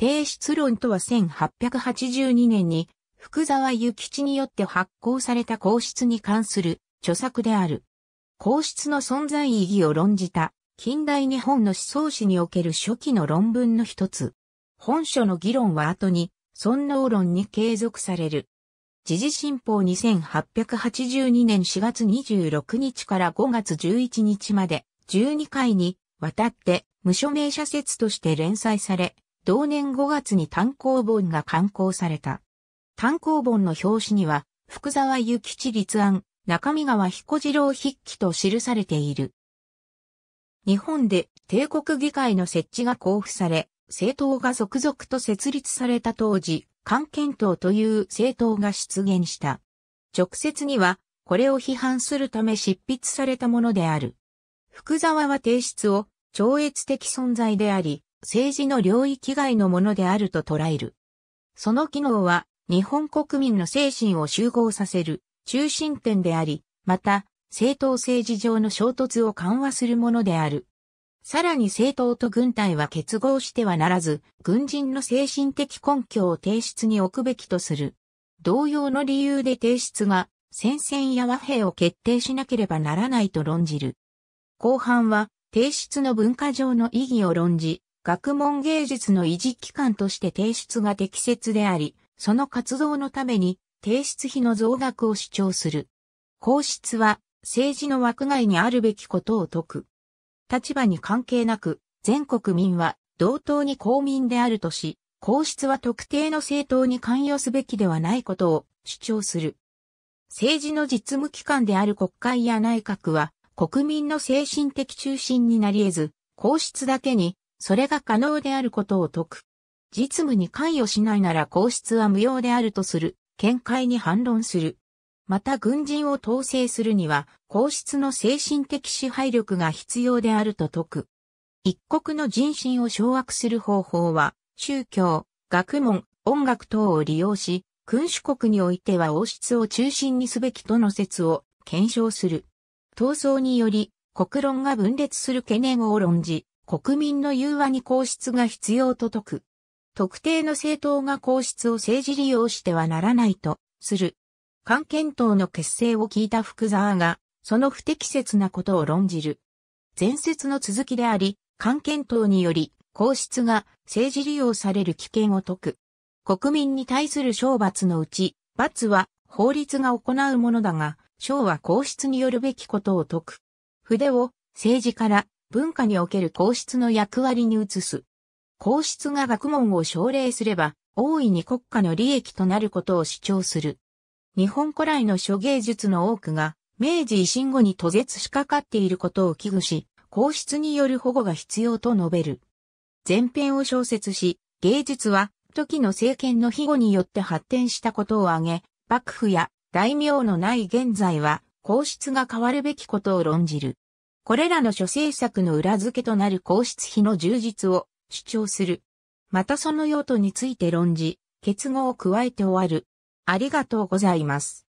提出論とは1882年に福沢諭吉によって発行された皇室に関する著作である。皇室の存在意義を論じた近代日本の思想史における初期の論文の一つ。本書の議論は後に尊能論に継続される。時事新報2882年4月26日から5月11日まで12回にわたって無署名社説として連載され、同年5月に単行本が刊行された。単行本の表紙には、福沢諭吉立案、中身川彦次郎筆記と記されている。日本で帝国議会の設置が交付され、政党が続々と設立された当時、関検党という政党が出現した。直接には、これを批判するため執筆されたものである。福沢は提出を超越的存在であり、政治の領域外のものであると捉える。その機能は日本国民の精神を集合させる中心点であり、また政党政治上の衝突を緩和するものである。さらに政党と軍隊は結合してはならず、軍人の精神的根拠を提出に置くべきとする。同様の理由で提出が戦線や和平を決定しなければならないと論じる。後半は提出の文化上の意義を論じ、学問芸術の維持機関として提出が適切であり、その活動のために提出費の増額を主張する。皇室は政治の枠外にあるべきことを説く。立場に関係なく、全国民は同等に公民であるとし、皇室は特定の政党に関与すべきではないことを主張する。政治の実務機関である国会や内閣は、国民の精神的中心になり得ず、皇室だけにそれが可能であることを説く。実務に関与しないなら皇室は無用であるとする、見解に反論する。また軍人を統制するには、皇室の精神的支配力が必要であると説く。一国の人心を掌握する方法は、宗教、学問、音楽等を利用し、君主国においては王室を中心にすべきとの説を検証する。闘争により、国論が分裂する懸念を論じ、国民の融和に皇室が必要と説く。特定の政党が皇室を政治利用してはならないとする。関検党の結成を聞いた福沢が、その不適切なことを論じる。前説の続きであり、関検党により、皇室が政治利用される危険を説く。国民に対する懲罰のうち、罰は法律が行うものだが、賞は皇室によるべきことを説く。筆を政治から文化における皇室の役割に移す。皇室が学問を奨励すれば、大いに国家の利益となることを主張する。日本古来の諸芸術の多くが、明治維新後に途絶しかかっていることを危惧し、皇室による保護が必要と述べる。前編を小説し、芸術は、時の政権の庇護によって発展したことを挙げ、幕府や大名のない現在は、皇室が変わるべきことを論じる。これらの諸政策の裏付けとなる皇室費の充実を主張する。またその用途について論じ、結合を加えて終わる。ありがとうございます。